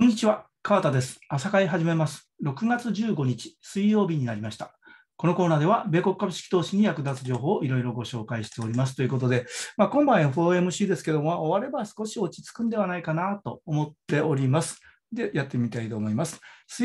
こんにちは、川田です。朝会始めます。6月15日、水曜日になりました。このコーナーでは、米国株式投資に役立つ情報をいろいろご紹介しておりますということで、まあ、今晩 FOMC ですけども、終われば少し落ち着くんではないかなと思っております。で、やってみたいと思います。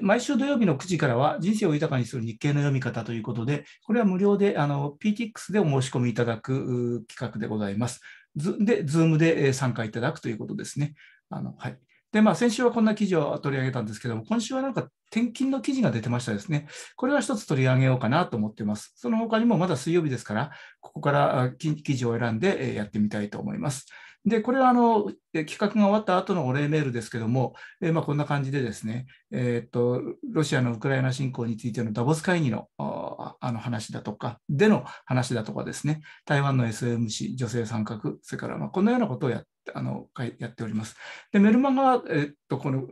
毎週土曜日の9時からは、人生を豊かにする日経の読み方ということで、これは無料であの PTX でお申し込みいただく企画でございます。で、Zoom で参加いただくということですね。あのはいで、まあ、先週はこんな記事を取り上げたんですけども、今週はなんか転勤の記事が出てましたですね。これは一つ取り上げようかなと思っています。その他にもまだ水曜日ですから、ここから記事を選んでやってみたいと思います。で、これはあの企画が終わった後のお礼メールですけども、えまあ、こんな感じでですね、えーと、ロシアのウクライナ侵攻についてのダボス会議のあの話だとか、での話だとかですね、台湾の SMC、女性参画、それからまあこのようなことをやってあのやっております。で、メルマガは、えー、とこの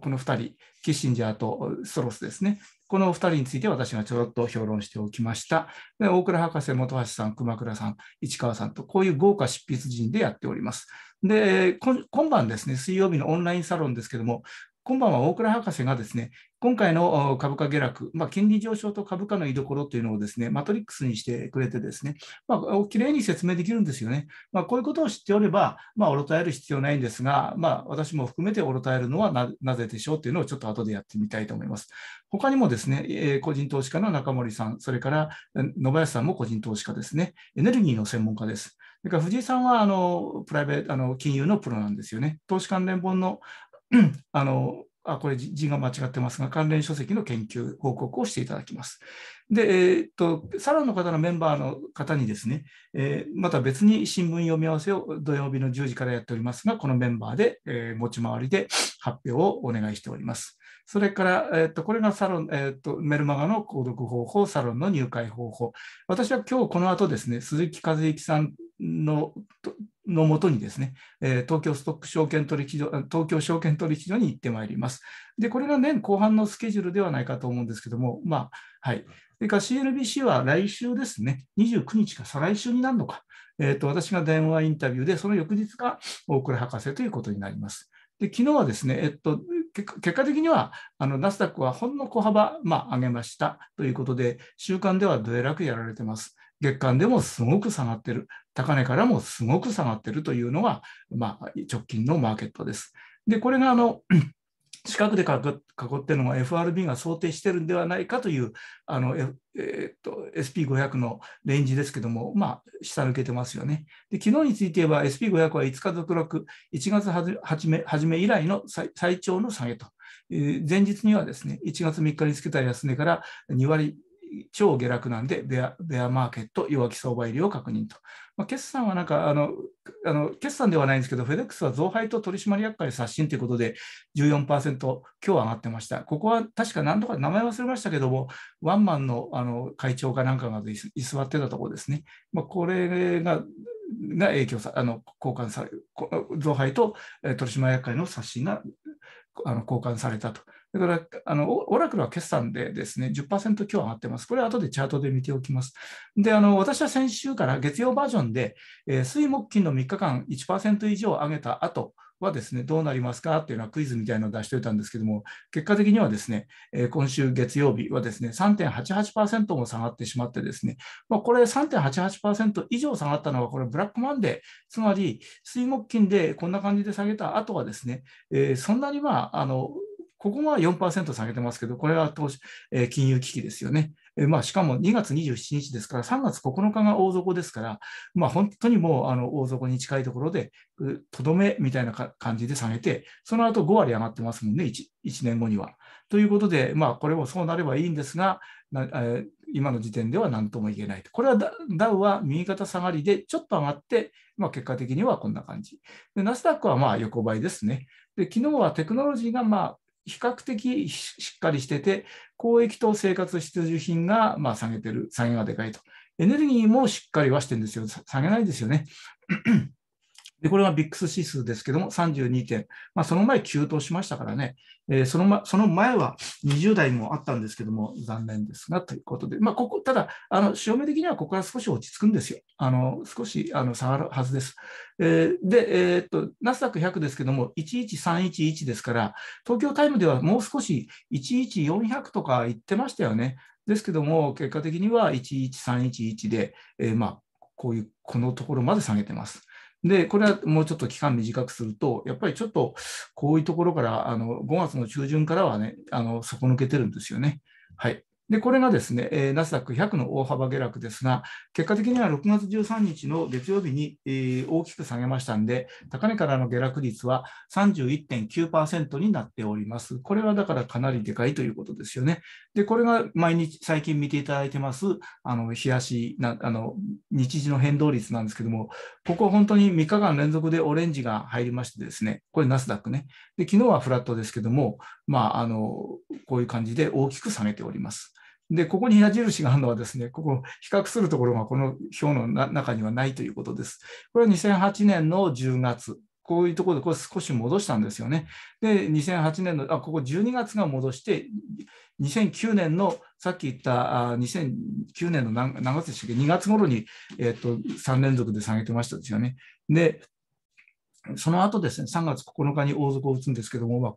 この2人、キッシンジャーとソロスですね、この2人について私がちょろっと評論しておきました。で大倉博士、本橋さん、熊倉さん、市川さんと、こういう豪華執筆陣でやっております。で、今晩ですね、水曜日のオンラインサロンですけども、今晩は大倉博士がですね、今回の株価下落、まあ、金利上昇と株価の居所というのをですね、マトリックスにしてくれてですね、まあ、きれいに説明できるんですよね。まあ、こういうことを知っておれば、まあ、おろたえる必要ないんですが、まあ、私も含めておろたえるのはななぜでしょうというのをちょっと後でやってみたいと思います。他にもですね、えー、個人投資家の中森さん、それから野林さんも個人投資家ですね、エネルギーの専門家です。それから藤井さんはあのプライベートあの金融のプロなんですよね。投資関連本のあのあこれ字が間違ってますが、関連書籍の研究、報告をしていただきます。で、えー、っと、サロンの方のメンバーの方にですね、えー、また別に新聞読み合わせを土曜日の10時からやっておりますが、このメンバーで、えー、持ち回りで発表をお願いしております。それから、えっと、これがサロン、えっと、メルマガの購読方法、サロンの入会方法。私は今日この後ですね、鈴木和之さんののもとにですね、東京ストック証券取引所、東京証券取引所に行ってまいります。で、これが年後半のスケジュールではないかと思うんですけども、まあ、はい。それから CLBC は来週ですね、29日か再来週になるのか、えっ、ー、と、私が電話インタビューで、その翌日が大倉博士ということになります。で、昨日はですね、えっと、結果的には、あの、ナスダックはほんの小幅、まあ、上げましたということで、週間ではどえらくやられてます。月間でもすごく下がってる、高値からもすごく下がってるというのが、まあ、直近のマーケットです。で、これがあの四角 で囲っているのが FRB が想定しているんではないかというあの、F えー、っと SP500 のレンジですけども、まあ、下抜けてますよね。で昨日については SP500 は5日続落、1月初めめ以来の最長の下げと。前日にはですね、1月3日につけた安値から2割超下落なんでベア、ベアマーケット、弱気相場入りを確認と。まあ、決算はなんかあのあの、決算ではないんですけど、フェデックスは増配と取締役会刷新ということで14、14%、今日上がってました。ここは確か何とか名前忘れましたけども、ワンマンのあの会長かなんかが居座ってたところですね。まあ、これがが影響さあの交換され、増配と取締役会の刷新があの交換されたと。だから、あのオラクルは決算でですね、10%強上がってます。これは後でチャートで見ておきます。で、あの私は先週から月曜バージョンで、えー、水木金の3日間1%以上上げた後、はですね、どうなりますかっていうのはクイズみたいなのを出しておいたんですけども、結果的にはですね、え今週月曜日はですね、3.88%も下がってしまってですね、まあ、これ3.88%以上下がったのは、これブラックマンデー、つまり水木金でこんな感じで下げた後はですね、えー、そんなにまあ、あの、ここは4%下げてますけど、これは投資、えー、金融危機ですよね。えまあ、しかも2月27日ですから、3月9日が大底ですから、まあ、本当にもうあの大底に近いところで、とどめみたいな感じで下げて、その後5割上がってますもんね、1, 1年後には。ということで、まあ、これもそうなればいいんですが、え今の時点では何とも言えないと。これはダウは右肩下がりでちょっと上がって、まあ、結果的にはこんな感じ。ナスダックはまあ横ばいですね。で昨日はテクノロジーがまあ比較的しっかりしてて、交易と生活必需品がま下げてる、下げがでかいと。エネルギーもしっかりはしてるんですよ。下げないですよね。で、これはックス指数ですけども、32点。まあ、その前、急騰しましたからね、えー、そのその前は20代もあったんですけども、残念ですが、ということで、まあ、ここ、ただ、あの、潮目的にはここは少し落ち着くんですよ。あの、少し、あの、下がるはずです。えー、で、えー、っと、ナスダック100ですけども、11311ですから、東京タイムではもう少し11400とか言ってましたよね。ですけども、結果的には11311で、えー、まあ、こういう、このところまで下げてます。で、これはもうちょっと期間短くすると、やっぱりちょっとこういうところから、あの5月の中旬からはね、あの底抜けてるんですよね。はい。で、これがですね、ナスダック100の大幅下落ですが、結果的には6月13日の月曜日に、大きく下げましたんで、高値からの下落率は31.9%になっております。これはだからかなりでかいということですよね。で、これが毎日、最近見ていただいてます、あの、日あの、日時の変動率なんですけども、ここ本当に3日間連続でオレンジが入りましてですね、これナスダックね。で、昨日はフラットですけども、まあ、あの、こういう感じで大きく下げております。で、ここに矢印があるのはですね、ここ、比較するところがこの表の中にはないということです。これは2008年の10月、こういうところでこれ少し戻したんですよね。で、2008年の、あ、ここ12月が戻して、2009年の、さっき言ったあ2009年の何何月でしたっけ、2月頃に、えー、と3連続で下げてましたですよね。で、その後ですね、3月9日に王族を打つんですけども、まあ、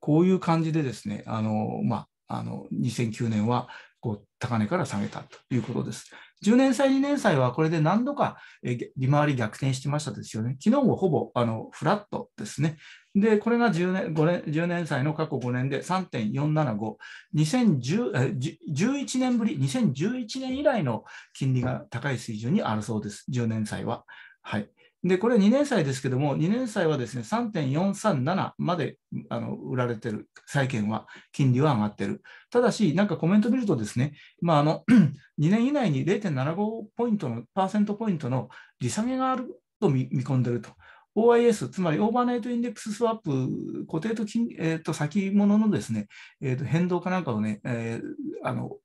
こういう感じでですね、あのまあ、あの2009年はこう高値から下げたということです。10年債、2年債はこれで何度か利回り逆転してましたですよね。昨日もほぼあのフラットですね。で、これが10年 ,5 年 ,10 年債の過去5年で3.475、2011年ぶり、2011年以来の金利が高い水準にあるそうです、10年債は。はい、で、これ2年債ですけども、2年債はですね、3.437まであの売られてる、債券は、金利は上がってる。ただし、なんかコメント見るとですね、まあ、あの2 年以内に0.75ポイントの、パーセントポイントの利下げがあると見込んでると。OIS、つまりオーバーナイトインデックススワップ、固定と金、えー、と先物のですね、えー、と変動かなんかをね、えー、あの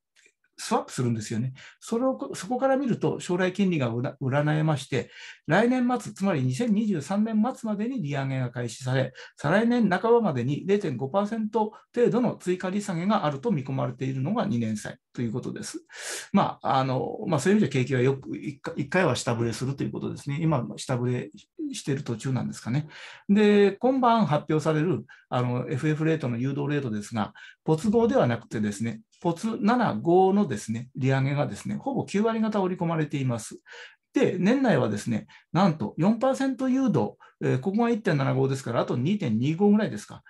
スワップするんですよね。それをそこから見ると、将来金利が占えまして、来年末、つまり2023年末までに利上げが開始され、再来年半ばまでに0.5%程度の追加利下げがあると見込まれているのが2年債。ということです。まあ、あの、まあ、そういう意味では、景気はよく一回、は下振れするということですね。今、下振れしている途中なんですかね。で、今晩発表される、あの、FF レートの誘導レートですが、ポツ5ではなくてですね、ポツ7、5のですね、利上げがですね、ほぼ9割方織り込まれています。で、年内はですね、なんと4%誘導、えー、ここが1.75ですから、あと2.25ぐらいですか、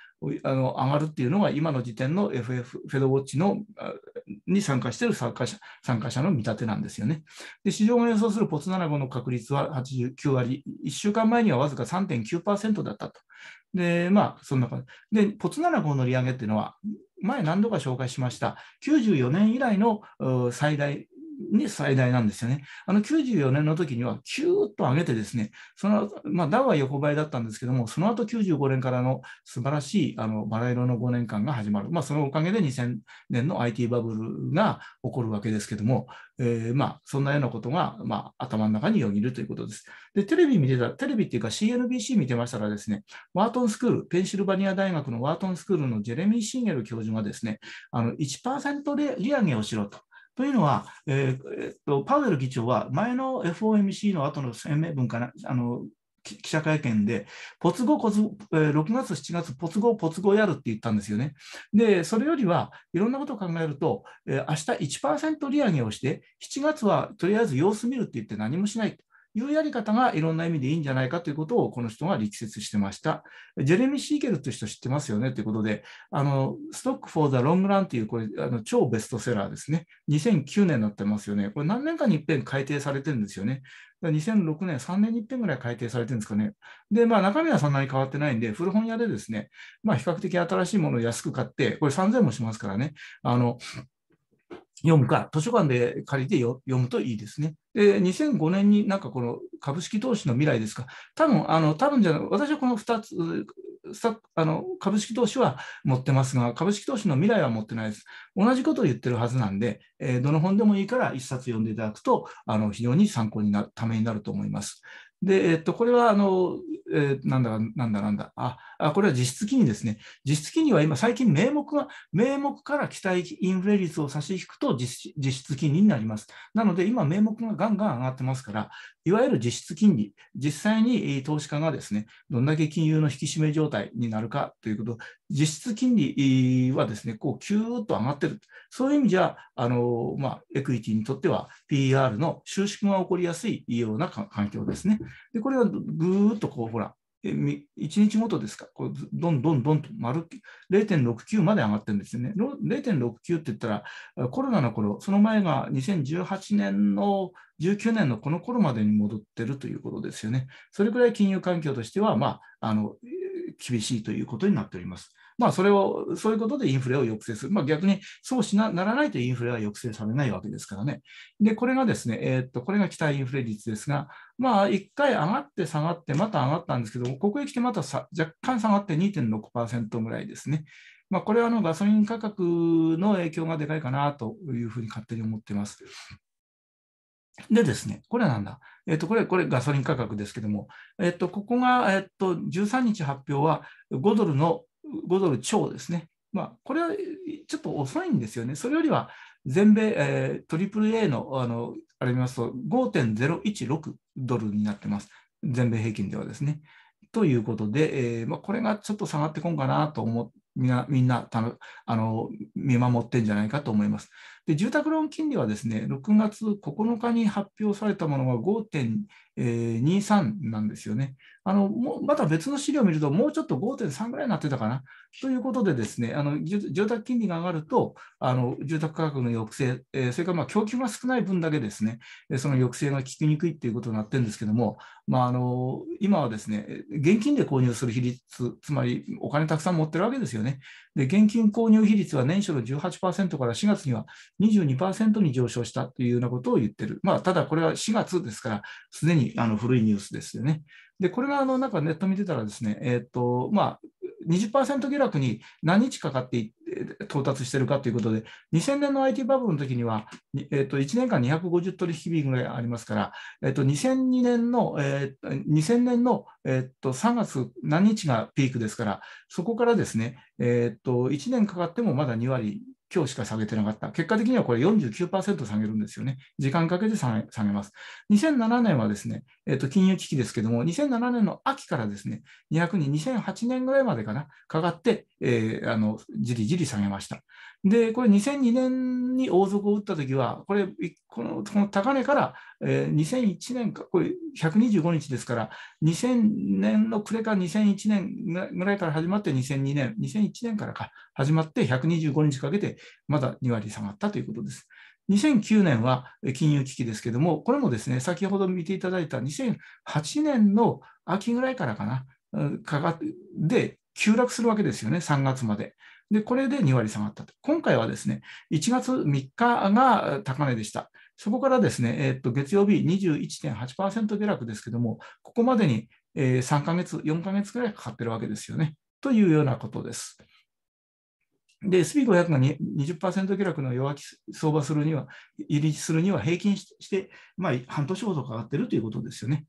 あの上がるっていうのが、今の時点の FF、フェドウォッチのに参加している参加者参加者の見立てなんですよね。で、市場が予想するポツ7ゴの確率は89割、1週間前にはわずか3.9%だったと。で、まあ、そんな感じ。で、ポツ7ゴの利上げっていうのは、前何度か紹介しました、94年以来の最大に最大なんですよね。あの94年の時には、キューッと上げてですね、その、まあ、ダウは横ばいだったんですけども、その後95年からの素晴らしいあのバラ色の5年間が始まる。まあ、そのおかげで2000年の IT バブルが起こるわけですけども、えー、まあ、そんなようなことが、まあ、頭の中によぎるということです。で、テレビ見てた、テレビっていうか CNBC 見てましたらですね、ワートンスクール、ペンシルバニア大学のワートンスクールのジェレミー・シンゲル教授がですね、あの1%利上げをしろと。というのは、えー、っとパウエル議長は前の FOMC の後の声明文かな、あの記者会見で、ポツゴポツ、えー、6月、7月、ポツゴ、ポツゴやるって言ったんですよね。で、それよりはいろんなことを考えると、えー、明日1%利上げをして、7月はとりあえず様子見るって言って何もしない。いうやり方がいろんな意味でいいんじゃないかということをこの人が力説してました。ジェレミー・シーケルという人知ってますよねということで、あの、ストック・フォー・ザ・ロング・ランというこれあの超ベストセラーですね。2009年になってますよね。これ何年かに一遍改訂されてるんですよね。2006年、3年にぺ遍ぐらい改訂されてるんですかね。で、まあ中身はそんなに変わってないんで、古本屋でですね、まあ比較的新しいものを安く買って、これ3000もしますからね、あの、読むか、図書館で借りて読むといいですね。で、2005年になんかこの株式投資の未来ですか、多分あの多分じゃない、私はこの2つ、あの株式投資は持ってますが、株式投資の未来は持ってないです。同じことを言ってるはずなんで、えー、どの本でもいいから1冊読んでいただくと、あの非常に参考になるためになると思います。で、えっと、これはあの、えー、なんだなんだなんだああ、これは実質金利ですね。実質金利は今、最近名目が、名目から期待インフレ率を差し引くと実質金利になります。なので、今、名目がガンガン上がってますから、いわゆる実質金利、実際に投資家がですね、どんだけ金融の引き締め状態になるかということ、実質金利はですね、こう、キューッと上がってる。そういう意味じゃ、あの、まあ、エクイティにとっては PR の収縮が起こりやすいような環境ですね。で、これはぐーっとこう、ほら、1日ごとですか、こうどんどんどんと丸0.69まで上がってるんですよね。0.69って言ったら、コロナの頃、その前が2018年の19年のこの頃までに戻ってるということですよね。それくらい金融環境としては、まあ、あの厳しいということになっております。まあ、それを、そういうことでインフレを抑制する。まあ、逆にそうしなならないとインフレは抑制されないわけですからね。で、これがですね、えー、っと、これが期待インフレ率ですが、まあ、1回上がって下がって、また上がったんですけどここへ来てまたさ若干下がって2.6%ぐらいですね。まあ、これはあのガソリン価格の影響がでかいかなというふうに勝手に思っています。でですね、これなんだ。えっ、と、これ、これガソリン価格ですけども、えっ、と、ここが、えっ、と、13日発表は5ドルの5ドル超ですね。まあ、これはちょっと遅いんですよね。それよりは全米、えー、AAA のあのあれ見ますと5.016ドルになってます。全米平均ではですね。ということで、えーまあ、これがちょっと下がってこんかなと思みんなみんなたのあの見守ってんじゃないかと思います。で住宅ローン金利はですね6月9日に発表されたものが5.23なんですよね。あのまた別の資料を見ると、もうちょっと5.3ぐらいになってたかな。ということで、ですねあの住宅金利が上がると、あの住宅価格の抑制、えー、それからま供給が少ない分だけですね、その抑制が効きにくいということになってるんですけども、まああ、の今はですね現金で購入する比率、つまりお金たくさん持ってるわけですよね。で現金購入比率は年初の18%から4月には22%に上昇したというようなことを言ってる。まあ、ただこれは4月ですから、すでにあの古いニュースですよね。で、これがあのなんかネット見てたらですね、えっ、ー、と、まあ、20%下落に何日かかって到達してるかということで、2000年の IT バブルの時には、えっと1年間250取引日ぐらいありますから、えっと2002年の、えー、2000年の、えっと3月何日がピークですから、そこからですね、えっと1年かかってもまだ2割今日しか下げてなかった。結果的にはこれ49%下げるんですよね。時間かけて下げます。2007年はですね、えと、金融危機ですけども、2007年の秋からですね、200に2008年ぐらいまでかな、かかって、えー、あのじりじり下げました。で、これ2002年に大底を打ったときは、これ、このこの高値から、えー、2001年か、これ125日ですから、2000年の暮れか2001年ぐらいから始まって2002年、2001年からか、始まって125日かけてまだ2割下がったということです。2009年は金融危機ですけども、これもですね、先ほど見ていただいた2008年の秋ぐらいからかな、かがで急落するわけですよね、3月まで。で、これで2割下がったと。今回はですね、1月3日が高値でした。そこからですね、えっと、月曜日21.8%下落ですけども、ここまでに3ヶ月、4ヶ月ぐらいかかってるわけですよね。というようなことです。で、SP500 が20%下落の弱気相場するには、入りするには平均して、まあ、半年ほどかかってるということですよね。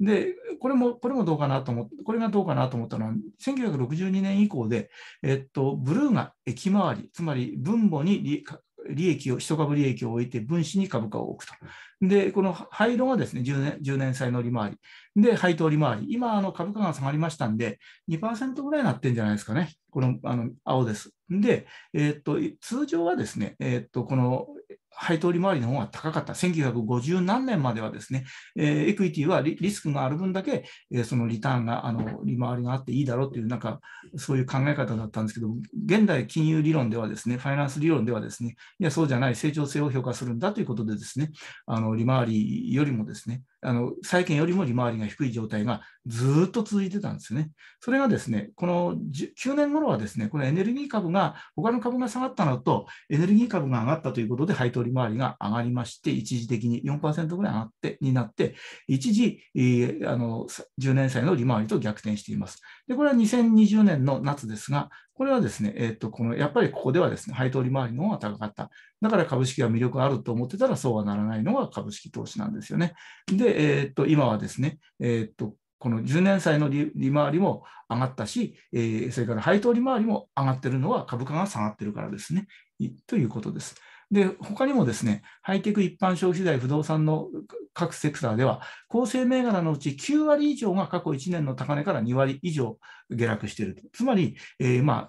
で、これも、これもどうかなと思って、これがどうかなと思ったのは、1962年以降で、えっと、ブルーが駅回り、つまり分母に利益を、一株利益を置いて分子に株価を置くと。で、この廃炉がですね、10年 ,10 年債の利回り。で、配当利回り。今、あの株価が下がりましたんで、2%ぐらいになってるんじゃないですかね。このあの青です。で、えー、っと、通常はですね、えー、っと、この配当利回りの方が高かった。1950何年まではですね、えー、エクイティはリスクがある分だけ、えー、そのリターンが、あの、利回りがあっていいだろうという、なんか、そういう考え方だったんですけど、現代金融理論ではですね、ファイナンス理論ではですね、いや、そうじゃない、成長性を評価するんだということでですね、あの、利回りよりもですね、あの債券よりも利回りが低い状態がずっと続いてたんですね。それがですね、この9年頃はですね、このエネルギー株が、他の株が下がったのと、エネルギー株が上がったということで、配当利回りが上がりまして、一時的に4%ぐらい上がってになって、一時、えー、あの10年債の利回りと逆転しています。でこれは2020年の夏ですが、これはですね、えー、とこのやっぱりここではですね、配当利回りの方が高かった。だから株式は魅力があると思ってたら、そうはならないのが株式投資なんですよね。で、えー、と今はですね、えー、とこの10年債の利回りも上がったし、えー、それから配当利回りも上がってるのは株価が下がってるからですね。ということです。で、他にもですね、ハイテク一般消費財不動産の各セクターでは、構成銘柄のうち9割以上が過去1年の高値から2割以上下落している。つまり、えー、まあ、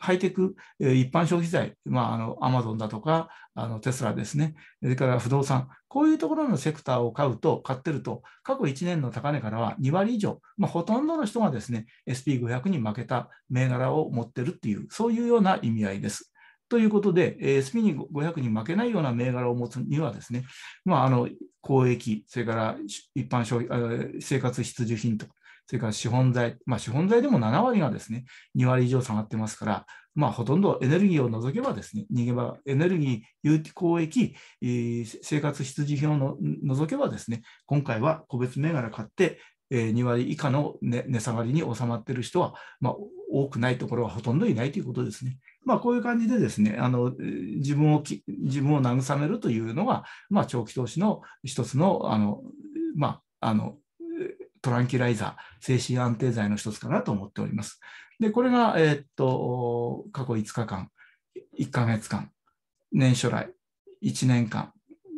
ハイテク、え一般消費財、まあ、あの、アマゾンだとか、あの、テスラですね、それから不動産、こういうところのセクターを買うと、買ってると、過去1年の高値からは2割以上、まあ、ほとんどの人がですね、SP500 に負けた銘柄を持ってるっていう、そういうような意味合いです。ということで、えー、スピニ500に負けないような銘柄を持つにはですね、まあ、あの公益、それから一般消費、生活必需品とか、それから資本財、まあ、資本財でも7割がですね、2割以上下がってますから、まあ、ほとんどエネルギーを除けばですね、逃げ場、エネルギー、有機公益、えー、生活必需品を除けばですね、今回は個別銘柄買って、え2割以下の値下がりに収まっている人は、まあ、多くないところはほとんどいないということですね。まあ、こういう感じでですね、あの自分を自分を慰めるというのが、まあ、長期投資の一つのあの、まあ、あのトランキュライザー、精神安定剤の一つかなと思っております。で、これが、えー、っと、過去5日間、1ヶ月間、年初来、1年間、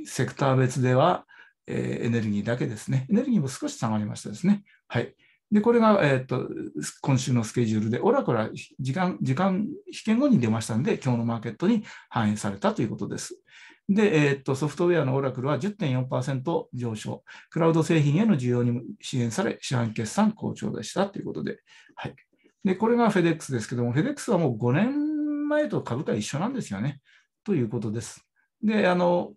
セクター別では、えー、エネルギーだけですね、エネルギーも少し下がりましたですね。はい。で、これが、えと、今週のスケジュールで、オラクルは時間、時間、試験後に出ましたので、今日のマーケットに反映されたということです。で、えと、ソフトウェアのオラクルは10.4%上昇、クラウド製品への需要にも支援され、市販決算好調でしたということで、はい。で、これがフェデックスですけども、フェデックスはもう5年前と株価一緒なんですよね、ということです。で、あの、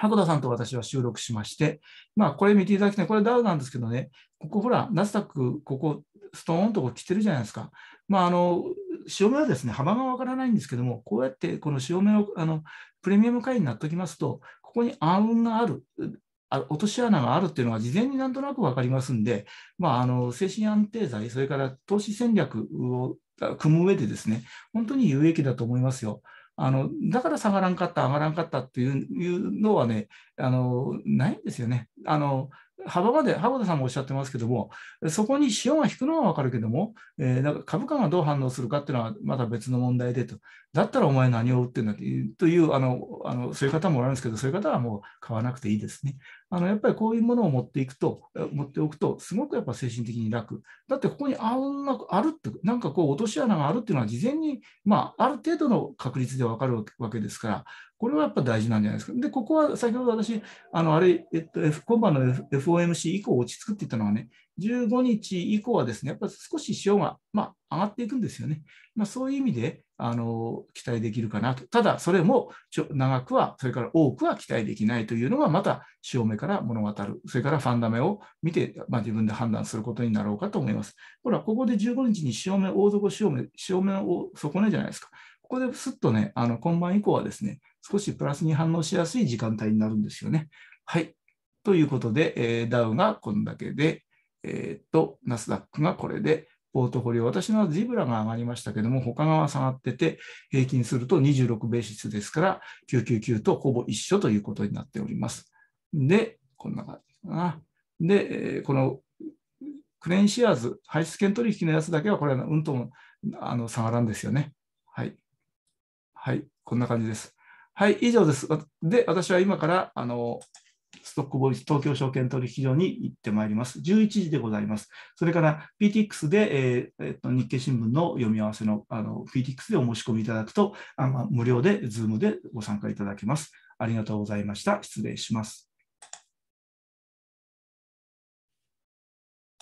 箱田さんと私は収録しまして、まあ、これ見ていただきたい、これダウなんですけどね、ここほら、ナスダック、ここ、ストーンとこ来てるじゃないですか。まあ、あの、潮目はですね、幅がわからないんですけども、こうやってこの潮目を、あの、プレミアム会員になっておきますと、ここに暗雲がある、あ落とし穴があるっていうのが事前になんとなく分かりますんで、まあ、あの精神安定剤、それから投資戦略を組む上でですね、本当に有益だと思いますよ。あのだから下がらんかった上がらんかったっていうのはねあのないんですよね。あの幅まで、浜田さんもおっしゃってますけども、そこに潮が引くのは分かるけども、えー、なんか株価がどう反応するかっていうのはまた別の問題でと、だったらお前何を売ってんだというあのあのそういう方もおられるんですけど、そういう方はもう買わなくていいですね。あのやっぱりこういうものを持っていくと、持っておくと、すごくやっぱ精神的に楽。だってここにあんなあるって、なんかこう落とし穴があるっていうのは事前に、まあ、ある程度の確率で分かるわけですから、これはやっぱ大事なんじゃないですか。で、ここは先ほど私、あの、あれ、えっと、F、今晩の FOMC 以降落ち着くって言ったのはね、15日以降はですね、やっぱり少し潮が、まあ、上がっていくんですよね。まあ、そういう意味であの期待できるかなと。ただ、それも長くは、それから多くは期待できないというのが、また潮目から物語る、それからファンダメを見て、まあ、自分で判断することになろうかと思います。ほら、ここで15日に潮目、大底潮目、潮目を損ねじゃないですか。ここですっとね、あの今晩以降はですね、少しプラスに反応しやすい時間帯になるんですよね。はい。ということで、えダウがこんだけで、えっ、と、ナスダックがこれでポートフォリオ、私のジブラが上がりましたけども、他が下がってて、平均すると26ベーシスですから、999とほぼ一緒ということになっております。で、こんな感じかな。で、このクレーンシアーズ、排出権取引のやつだけは、これはうんともあの下がらんですよね。はい。はい、こんな感じです。はい、以上です。で、私は今から、あの、ストックボイ東京証券取引所に行ってまいります。11時でございます。それから PTX で、えーえっと、日経新聞の読み合わせのあの PTX でお申し込みいただくと、あま無料で Zoom でご参加いただけます。ありがとうございました。失礼します。